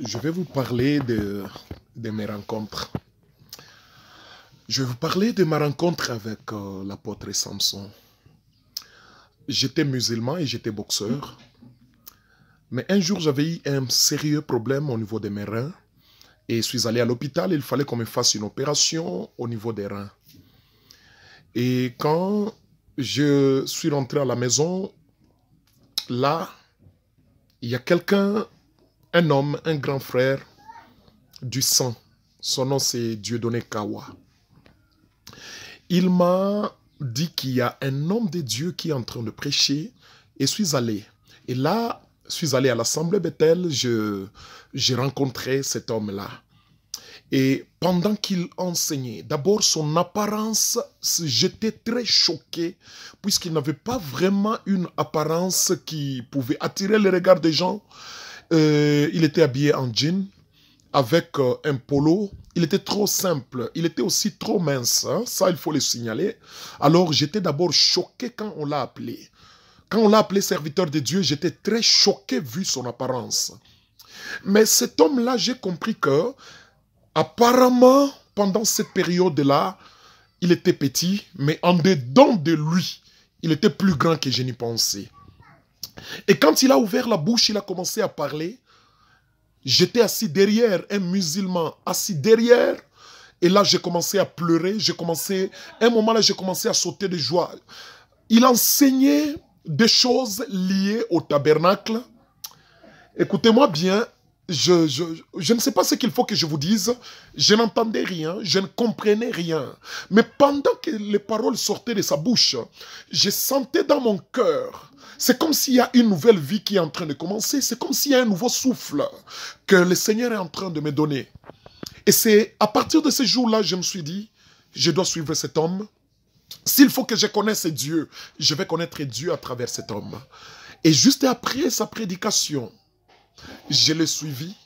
Je vais vous parler de, mes rencontres. Je vais vous parler de ma rencontre avec euh, l'apôtre Samson. J'étais musulman et j'étais boxeur. Mais un jour, j'avais eu un sérieux problème au niveau de mes reins. Et je suis allé à l'hôpital, il fallait qu'on me fasse une opération au niveau des reins. Et quand je suis rentré à la maison, là, il y a quelqu'un un homme, un grand frère du sang. Son nom, c'est Dieudonné Kawa. Il m'a dit qu'il y a un homme de Dieu qui est en train de prêcher et suis allé. Et là, je suis allé à l'Assemblée Bethel, j'ai rencontré cet homme-là. Et pendant qu'il enseignait, d'abord son apparence, j'étais très choqué, puisqu'il n'avait pas vraiment une apparence qui pouvait attirer les regards des gens. Euh, il était habillé en jean avec euh, un polo. Il était trop simple. Il était aussi trop mince. Hein. Ça, il faut le signaler. Alors, j'étais d'abord choqué quand on l'a appelé. Quand on l'a appelé serviteur de Dieu, j'étais très choqué vu son apparence. Mais cet homme-là, j'ai compris que, apparemment, pendant cette période-là, il était petit, mais en dedans de lui, il était plus grand que je n'y pensais. Et quand il a ouvert la bouche, il a commencé à parler. J'étais assis derrière un musulman, assis derrière. Et là, j'ai commencé à pleurer. J'ai commencé, un moment là, j'ai commencé à sauter de joie. Il enseignait des choses liées au tabernacle. Écoutez-moi bien, je, je, ne sais pas ce qu'il faut que je vous dise. Je n'entendais rien, je ne comprenais rien. Mais pendant que les paroles sortaient de sa bouche, je sentais dans mon cœur c'est comme s'il y a une nouvelle vie qui est en train de commencer. C'est comme s'il y a un nouveau souffle que le Seigneur est en train de me donner. Et c'est à partir de ce jour là je me suis dit, je dois suivre cet homme. S'il faut que je connaisse Dieu, je vais connaître Dieu à travers cet homme. Et juste après sa prédication, je l'ai suivi.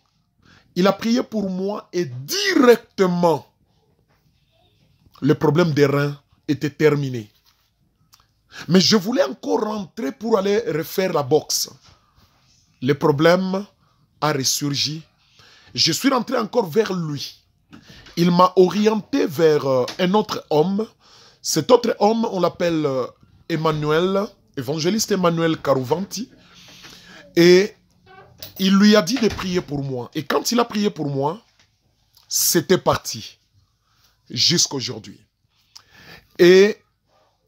Il a prié pour moi et directement, le problème des reins était terminé. Mais je voulais encore rentrer pour aller refaire la boxe. Le problème a ressurgi. Je suis rentré encore vers lui. Il m'a orienté vers euh, un autre homme. Cet autre homme, on l'appelle euh, Emmanuel, évangéliste Emmanuel Carouvanti. Et il lui a dit de prier pour moi. Et quand il a prié pour moi, c'était parti. Jusqu'aujourd'hui. Et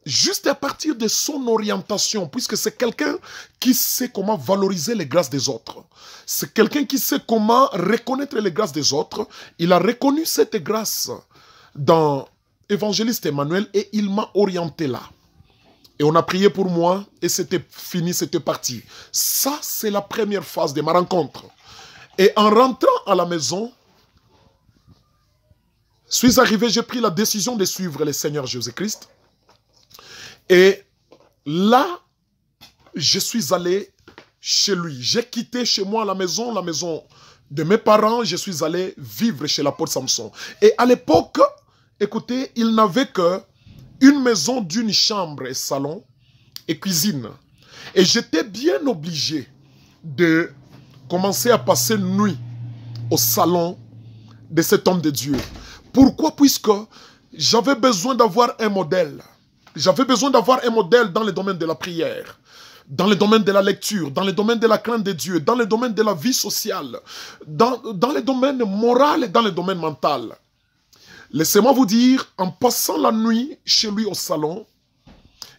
juste à partir de son orientation, puisque c'est quelqu'un qui sait comment valoriser les grâces des autres. C'est quelqu'un qui sait comment reconnaître les grâces des autres. Il a reconnu cette grâce dans Évangéliste Emmanuel et il m'a orienté là. Et on a prié pour moi et c'était fini, c'était parti. Ça, c'est la première phase de ma rencontre. Et en rentrant à la maison, suis arrivé, j'ai pris la décision de suivre le Seigneur Jésus-Christ. Et là, je suis allé chez lui. J'ai quitté chez moi la maison, la maison de mes parents. Je suis allé vivre chez l'apôtre Samson. Et à l'époque, écoutez, il n'avait que une maison d'une chambre et salon et cuisine. Et j'étais bien obligé de commencer à passer nuit au salon de cet homme de Dieu. Pourquoi Puisque j'avais besoin d'avoir un modèle. J'avais besoin d'avoir un modèle dans le domaine de la prière dans le domaine de la lecture, dans le domaine de la crainte de Dieu, dans le domaine de la vie sociale, dans, dans le domaine moral et dans le domaine mental. Laissez-moi vous dire, en passant la nuit chez lui au salon,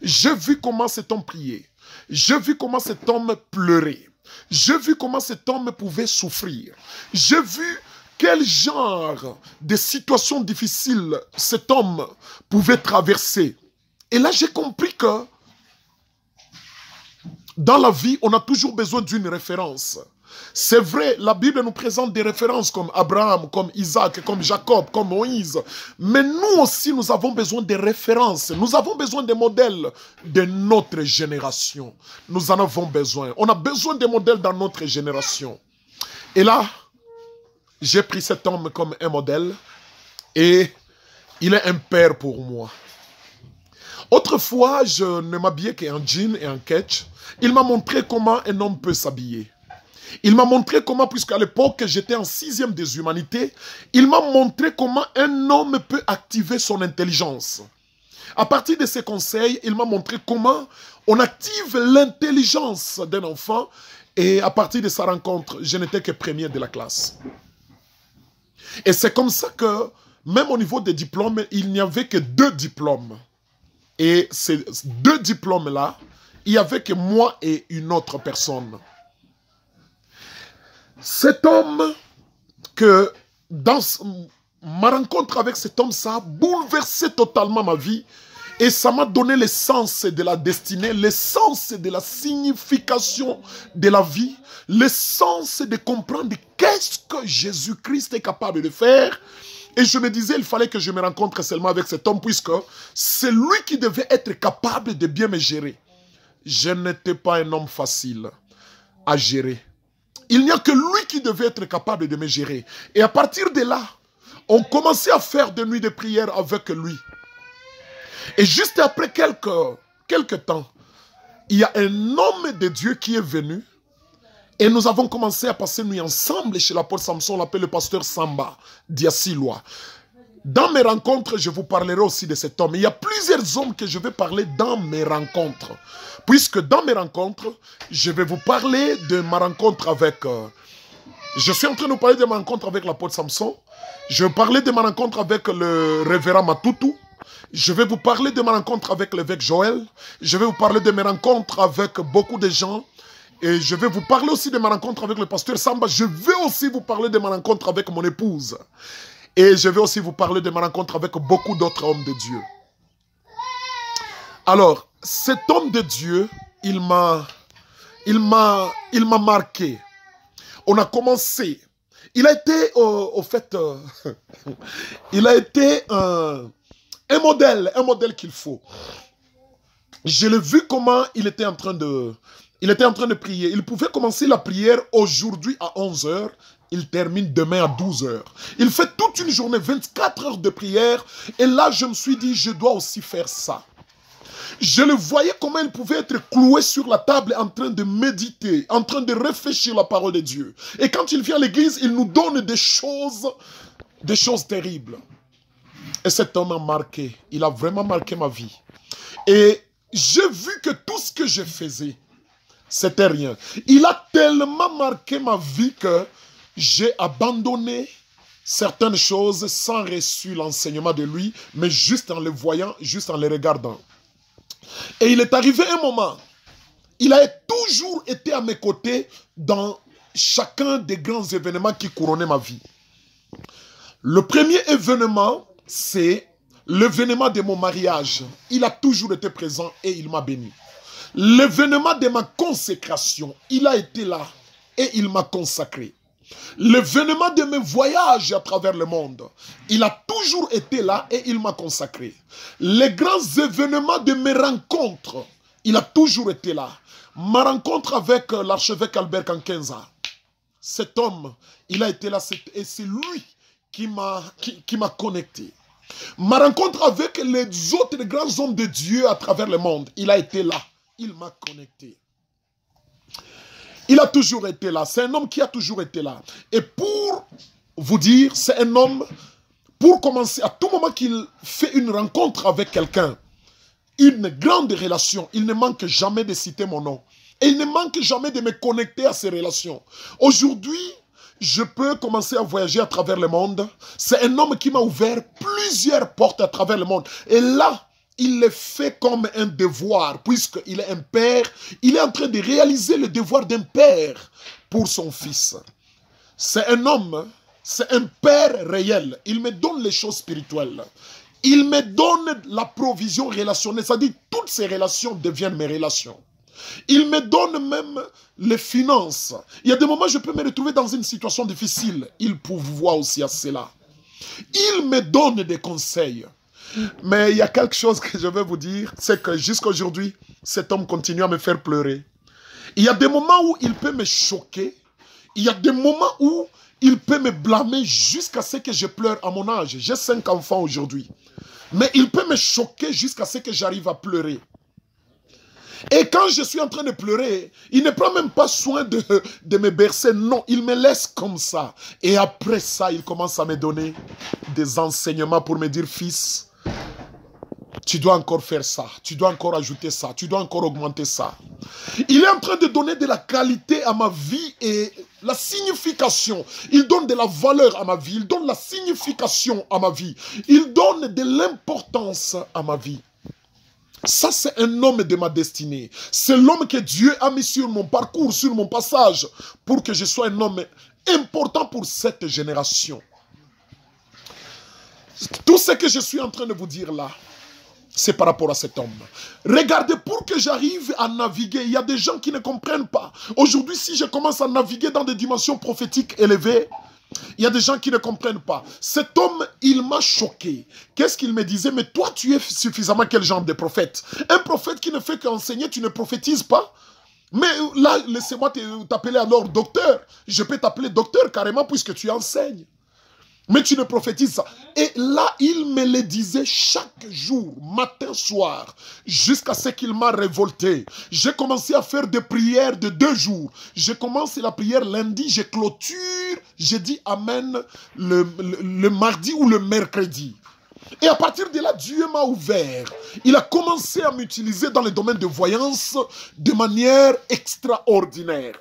j'ai vu comment cet homme priait. J'ai vu comment cet homme pleurait. J'ai vu comment cet homme pouvait souffrir. J'ai vu quel genre de situations difficiles cet homme pouvait traverser. Et là, j'ai compris que dans la vie, on a toujours besoin d'une référence. C'est vrai, la Bible nous présente des références comme Abraham, comme Isaac, comme Jacob, comme Moïse. Mais nous aussi, nous avons besoin des références. Nous avons besoin des modèles de notre génération. Nous en avons besoin. On a besoin des modèles dans notre génération. Et là, j'ai pris cet homme comme un modèle et il est un père pour moi. Autrefois, je ne m'habillais qu'en jean et en ketch. Il m'a montré comment un homme peut s'habiller. Il m'a montré comment, puisqu'à l'époque j'étais en sixième des humanités, il m'a montré comment un homme peut activer son intelligence. À partir de ses conseils, il m'a montré comment on active l'intelligence d'un enfant. Et à partir de sa rencontre, je n'étais que premier de la classe. Et c'est comme ça que, même au niveau des diplômes, il n'y avait que deux diplômes. Et ces deux diplômes-là, il y avait que moi et une autre personne. Cet homme que dans ma rencontre avec cet homme, ça a bouleversé totalement ma vie. Et ça m'a donné le sens de la destinée, le sens de la signification de la vie, le sens de comprendre qu'est-ce que Jésus-Christ est capable de faire et je me disais, il fallait que je me rencontre seulement avec cet homme, puisque c'est lui qui devait être capable de bien me gérer. Je n'étais pas un homme facile à gérer. Il n'y a que lui qui devait être capable de me gérer. Et à partir de là, on commençait à faire des nuits de prière avec lui. Et juste après quelques, quelques temps, il y a un homme de Dieu qui est venu et nous avons commencé à passer nuit ensemble chez l'apôtre Samson, on l'appelle le pasteur Samba, d'Iassiloa. Dans mes rencontres, je vous parlerai aussi de cet homme. Il y a plusieurs hommes que je vais parler dans mes rencontres. Puisque dans mes rencontres, je vais vous parler de ma rencontre avec... Euh, je suis en train de vous parler de ma rencontre avec l'apôtre Samson. Je vais parler de ma rencontre avec le révérend Matutu. Je vais vous parler de ma rencontre avec l'évêque Joël. Je vais vous parler de mes rencontres avec beaucoup de gens et je vais vous parler aussi de ma rencontre avec le pasteur Samba. Je vais aussi vous parler de ma rencontre avec mon épouse. Et je vais aussi vous parler de ma rencontre avec beaucoup d'autres hommes de Dieu. Alors, cet homme de Dieu, il m'a, il m'a, il m'a marqué. On a commencé. Il a été, euh, au, fait, euh, il a été un, un modèle, un modèle qu'il faut. Je l'ai vu comment il était en train de, il était en train de prier. Il pouvait commencer la prière aujourd'hui à 11 heures. Il termine demain à 12h. Il fait toute une journée, 24 heures de prière. Et là, je me suis dit, je dois aussi faire ça. Je le voyais comment il pouvait être cloué sur la table en train de méditer, en train de réfléchir la parole de Dieu. Et quand il vient à l'église, il nous donne des choses, des choses terribles. Et cet homme a marqué, il a vraiment marqué ma vie. Et j'ai vu que tout ce que je faisais, c'était rien. Il a tellement marqué ma vie que j'ai abandonné certaines choses sans reçu l'enseignement de lui, mais juste en les voyant, juste en les regardant. Et il est arrivé un moment, il a toujours été à mes côtés dans chacun des grands événements qui couronnaient ma vie. Le premier événement, c'est l'événement de mon mariage. Il a toujours été présent et il m'a béni. L'événement de ma consécration, il a été là et il m'a consacré. L'événement de mes voyages à travers le monde, il a toujours été là et il m'a consacré. Les grands événements de mes rencontres, il a toujours été là. Ma rencontre avec euh, l'archevêque Albert Kankenza, cet homme, il a été là et c'est lui qui m'a qui, connecté. Ma rencontre avec les autres grands hommes de Dieu à travers le monde, il a été là il m'a connecté. Il a toujours été là. C'est un homme qui a toujours été là. Et pour vous dire, c'est un homme, pour commencer, à tout moment qu'il fait une rencontre avec quelqu'un, une grande relation, il ne manque jamais de citer mon nom. Et il ne manque jamais de me connecter à ces relations. Aujourd'hui, je peux commencer à voyager à travers le monde. C'est un homme qui m'a ouvert plusieurs portes à travers le monde. Et là, il le fait comme un devoir, puisqu'il est un père. Il est en train de réaliser le devoir d'un père pour son fils. C'est un homme, c'est un père réel. Il me donne les choses spirituelles. Il me donne la provision relationnelle, c'est-à-dire toutes ces relations deviennent mes relations. Il me donne même les finances. Il y a des moments où je peux me retrouver dans une situation difficile. Il pourvoit aussi à cela. Il me donne des conseils. Mais il y a quelque chose que je veux vous dire, c'est que jusqu'aujourd'hui, cet homme continue à me faire pleurer. Il y a des moments où il peut me choquer. Il y a des moments où il peut me blâmer jusqu'à ce que je pleure à mon âge. J'ai cinq enfants aujourd'hui. Mais il peut me choquer jusqu'à ce que j'arrive à pleurer. Et quand je suis en train de pleurer, il ne prend même pas soin de, de, me bercer. Non, il me laisse comme ça. Et après ça, il commence à me donner des enseignements pour me dire, fils, tu dois encore faire ça, tu dois encore ajouter ça, tu dois encore augmenter ça. Il est en train de donner de la qualité à ma vie et la signification. Il donne de la valeur à ma vie, il donne la signification à ma vie, il donne de l'importance à ma vie. Ça, c'est un homme de ma destinée. C'est l'homme que Dieu a mis sur mon parcours, sur mon passage, pour que je sois un homme important pour cette génération. Tout ce que je suis en train de vous dire là, c'est par rapport à cet homme. Regardez, pour que j'arrive à naviguer, il y a des gens qui ne comprennent pas. Aujourd'hui, si je commence à naviguer dans des dimensions prophétiques élevées, il y a des gens qui ne comprennent pas. Cet homme, il m'a choqué. Qu'est-ce qu'il me disait Mais toi, tu es suffisamment quel genre de prophète Un prophète qui ne fait qu'enseigner, tu ne prophétises pas mais là, laissez-moi t'appeler alors docteur. Je peux t'appeler docteur carrément puisque tu enseignes. Mais tu ne prophétises pas et là, il me le disait chaque jour, matin, soir, jusqu'à ce qu'il m'a révolté. J'ai commencé à faire des prières de deux jours. J'ai commencé la prière lundi, j'ai clôture, j'ai dit Amen le, le mardi ou le mercredi. Et à partir de là, Dieu m'a ouvert. Il a commencé à m'utiliser dans les domaines de voyance de manière extraordinaire.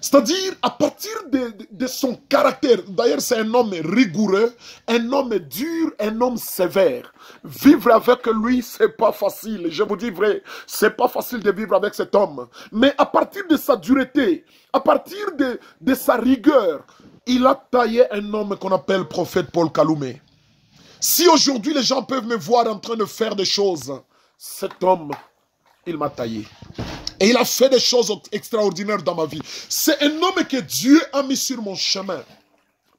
C'est-à-dire, à partir de, son caractère, d'ailleurs c'est un homme rigoureux, un homme dur, un homme sévère. Vivre avec lui, c'est pas facile, je vous dis vrai, c'est pas facile de vivre avec cet homme. Mais à partir de sa dureté, à partir de, de sa rigueur, il a taillé un homme qu'on appelle prophète Paul Kaloumé. Si aujourd'hui les gens peuvent me voir en train de faire des choses, cet homme, il m'a taillé. Et il a fait des choses extraordinaires dans ma vie. C'est un homme que Dieu a mis sur mon chemin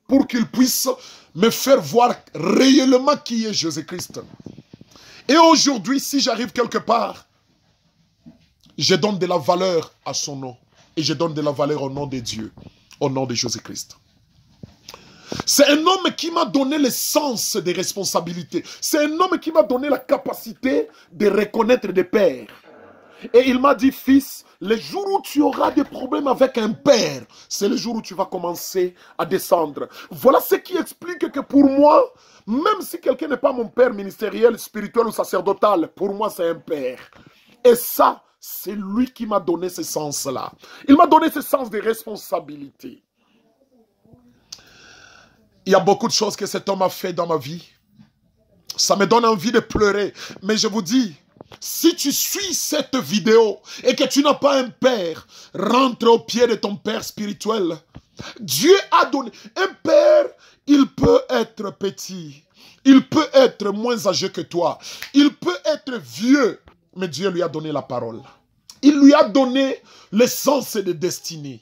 pour qu'il puisse me faire voir réellement qui est Jésus-Christ. Et aujourd'hui, si j'arrive quelque part, je donne de la valeur à son nom. Et je donne de la valeur au nom de Dieu, au nom de Jésus-Christ. C'est un homme qui m'a donné le sens des responsabilités. C'est un homme qui m'a donné la capacité de reconnaître des pères. Et il m'a dit, fils, le jour où tu auras des problèmes avec un père, c'est le jour où tu vas commencer à descendre. Voilà ce qui explique que pour moi, même si quelqu'un n'est pas mon père ministériel, spirituel ou sacerdotal, pour moi c'est un père. Et ça, c'est lui qui m'a donné ce sens-là. Il m'a donné ce sens de responsabilité. Il y a beaucoup de choses que cet homme a fait dans ma vie. Ça me donne envie de pleurer. Mais je vous dis, si tu suis cette vidéo et que tu n'as pas un père, rentre au pied de ton père spirituel. Dieu a donné un père, il peut être petit, il peut être moins âgé que toi, il peut être vieux, mais Dieu lui a donné la parole. Il lui a donné l'essence de destinée.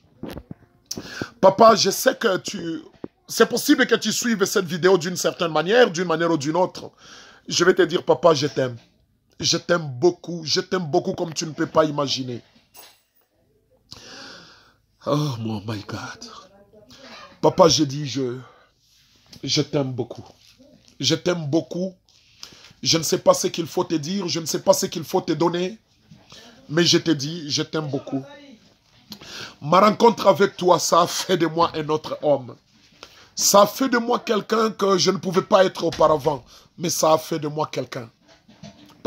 Papa, je sais que tu... C'est possible que tu suives cette vidéo d'une certaine manière, d'une manière ou d'une autre. Je vais te dire, papa, je t'aime. Je t'aime beaucoup. Je t'aime beaucoup comme tu ne peux pas imaginer. Oh, mon my God. Papa, j'ai dit, je, je t'aime beaucoup. Je t'aime beaucoup. Je ne sais pas ce qu'il faut te dire. Je ne sais pas ce qu'il faut te donner. Mais je te dis, je t'aime beaucoup. Ma rencontre avec toi, ça a fait de moi un autre homme. Ça a fait de moi quelqu'un que je ne pouvais pas être auparavant. Mais ça a fait de moi quelqu'un.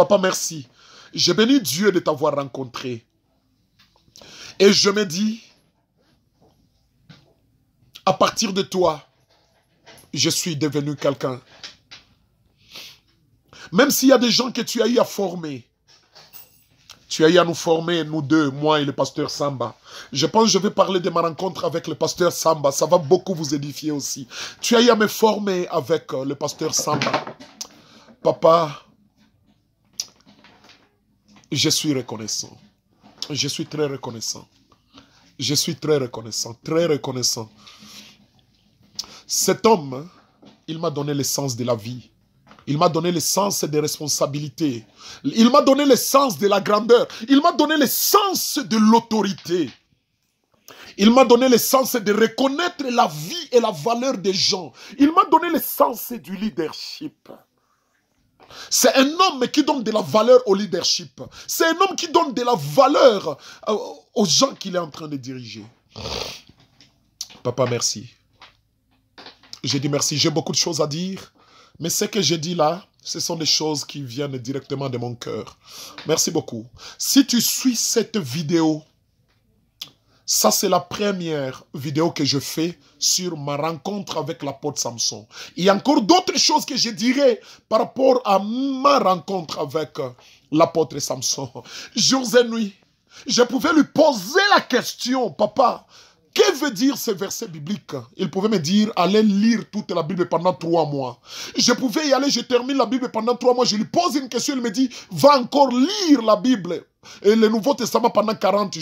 Papa, merci. J'ai béni Dieu de t'avoir rencontré. Et je me dis, à partir de toi, je suis devenu quelqu'un. Même s'il y a des gens que tu as eu à former, tu as eu à nous former, nous deux, moi et le pasteur Samba. Je pense que je vais parler de ma rencontre avec le pasteur Samba. Ça va beaucoup vous édifier aussi. Tu as eu à me former avec euh, le pasteur Samba. Papa, je suis reconnaissant. Je suis très reconnaissant. Je suis très reconnaissant, très reconnaissant. Cet homme, il m'a donné le sens de la vie. Il m'a donné le sens des responsabilités. Il m'a donné le sens de la grandeur. Il m'a donné le sens de l'autorité. Il m'a donné le sens de reconnaître la vie et la valeur des gens. Il m'a donné le sens du leadership. C'est un homme qui donne de la valeur au leadership. C'est un homme qui donne de la valeur euh, aux gens qu'il est en train de diriger. Papa, merci. J'ai dit merci. J'ai beaucoup de choses à dire. Mais ce que j'ai dit là, ce sont des choses qui viennent directement de mon cœur. Merci beaucoup. Si tu suis cette vidéo, ça, c'est la première vidéo que je fais sur ma rencontre avec l'apôtre Samson. Il y a encore d'autres choses que je dirais par rapport à ma rencontre avec euh, l'apôtre Samson. Jours et nuit, je pouvais lui poser la question, papa, que veut dire ce verset biblique Il pouvait me dire, allez lire toute la Bible pendant trois mois. Je pouvais y aller, je termine la Bible pendant trois mois, je lui pose une question, il me dit, va encore lire la Bible et le Nouveau Testament pendant 40 jours.